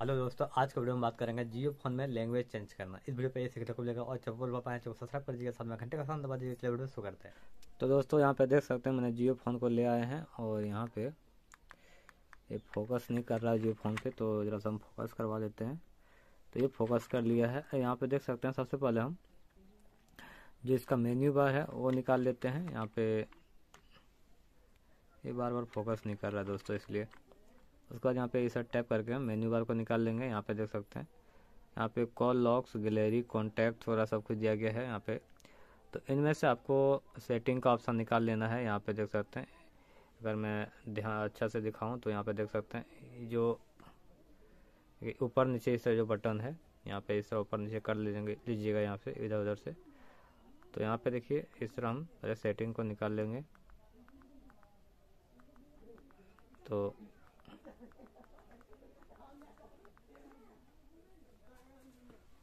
hello दोस्तों आज के वीडियो में बात करेंगे जियो फोन में लैंग्वेज चेंज करना इस वीडियो पर ये सीखने को मिलेगा और चप्पल है पाए सब्सक्राइब कर दीजिए साथ में घंटे का साथ दबा दीजिए इसलिए वीडियो शुरू करते हैं तो दोस्तों यहाँ पे देख सकते हैं मैंने जियो फोन को ले आए हैं और यहाँ पे ये फोकस नहीं कर रहा है जियो फोन पे तो जरा सा हम फोकस करवा देते हैं तो ये फोकस कर लिया है यहाँ पे देख सकते हैं सबसे पहले हम जो इसका मेन्यू बार है वो निकाल लेते हैं यहाँ पे ये बार बार फोकस नहीं कर रहा है दोस्तों इसलिए उसके बाद यहाँ पे इसे टैप करके हम मेन्यू बार को निकाल लेंगे यहाँ पे देख सकते हैं यहाँ पे कॉल लॉक्स गैलरी कॉन्टैक्ट वगैरह सब कुछ दिया गया है यहाँ पे तो इनमें से आपको सेटिंग का ऑप्शन निकाल लेना है यहाँ पे देख सकते हैं अगर मैं ध्यान अच्छा से दिखाऊँ तो यहाँ पे देख सकते हैं जो ऊपर नीचे इस जो बटन है यहाँ पे इस तरह ऊपर नीचे कर लीजिएगा लीजिएगा यहाँ से इधर उधर से तो यहाँ पे देखिए इस तरह हम सेटिंग को निकाल लेंगे तो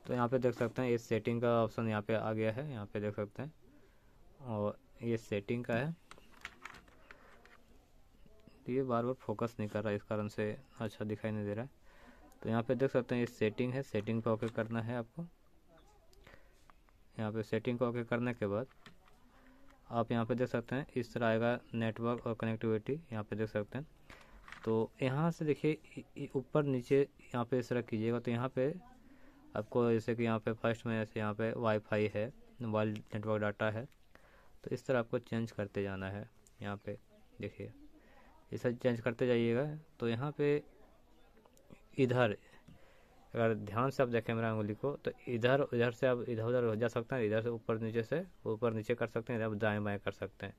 तो यहाँ पे देख सकते हैं ये सेटिंग का ऑप्शन यहाँ पे आ गया है यहाँ पे देख सकते हैं और ये सेटिंग का है तो ये बार बार फोकस नहीं कर रहा इस कारण से अच्छा दिखाई नहीं दे रहा है तो यहाँ पे देख सकते हैं ये सेटिंग है सेटिंग पर ओके करना है आपको यहाँ पे सेटिंग को ओके करने के बाद आप यहाँ पे देख सकते हैं इस तरह आएगा नेटवर्क और कनेक्टिविटी यहाँ पे देख सकते हैं तो यहाँ से देखिए ऊपर नीचे यहाँ पे इस तरह कीजिएगा तो यहाँ पे आपको जैसे कि यहाँ पे फर्स्ट में जैसे यहाँ पे वाईफाई है मोबाइल नेटवर्क डाटा है तो इस तरह आपको चेंज करते जाना है यहाँ पे देखिए इसे चेंज करते जाइएगा तो यहाँ पे इधर अगर ध्यान से आप देखें मेरा उंगली को तो इधर उधर से आप इधर उधर जा सकते हैं इधर से ऊपर नीचे से ऊपर नीचे कर सकते हैं इधर दाएँ बाएँ कर सकते हैं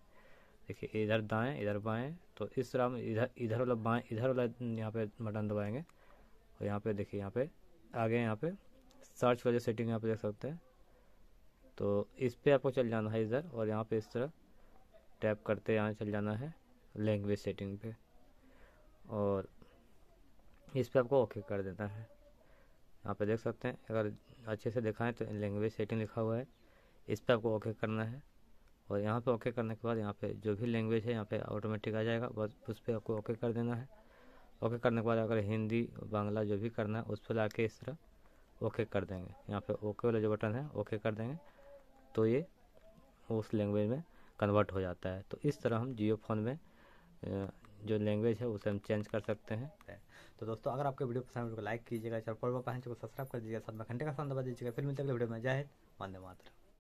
देखिए इधर दाएँ इधर बाएँ तो इस तरह हम इधर इधर वाला बाएँ इधर वाला यहाँ पे बटन दबाएंगे और यहाँ पे देखिए यहाँ पे आगे यहाँ पे सर्च का जो सेटिंग यहाँ पे देख सकते हैं तो इस पर आपको चल जाना है इधर और यहाँ पे इस तरह टैप करते यहाँ चल जाना है लैंग्वेज सेटिंग पे और इस पर आपको ओके कर देना है यहाँ पे देख सकते हैं अगर अच्छे से देखा है तो लैंग्वेज सेटिंग लिखा हुआ है इस पर आपको ओके करना है और यहाँ पे ओके करने के बाद यहाँ पे जो भी लैंग्वेज है यहाँ पे ऑटोमेटिक आ जाएगा बस उस पर आपको ओके कर देना है ओके करने के बाद अगर हिंदी बांग्ला जो भी करना है उस पर ला इस तरह ओके कर देंगे यहाँ पे ओके वाला जो बटन है ओके कर देंगे तो ये उस लैंग्वेज में कन्वर्ट हो जाता है तो इस तरह हम जियो फोन में जो लैंग्वेज है उसे हम चेंज कर सकते हैं तो दोस्तों अगर आपके वीडियो पसंद है तो लाइक कीजिएगा चैनल पर पहन सब्सक्राइब कर दीजिएगा साथ में घंटे का साथ दबा दीजिएगा फिर मिलते अगले वीडियो में जय हिंद वंदे मातरम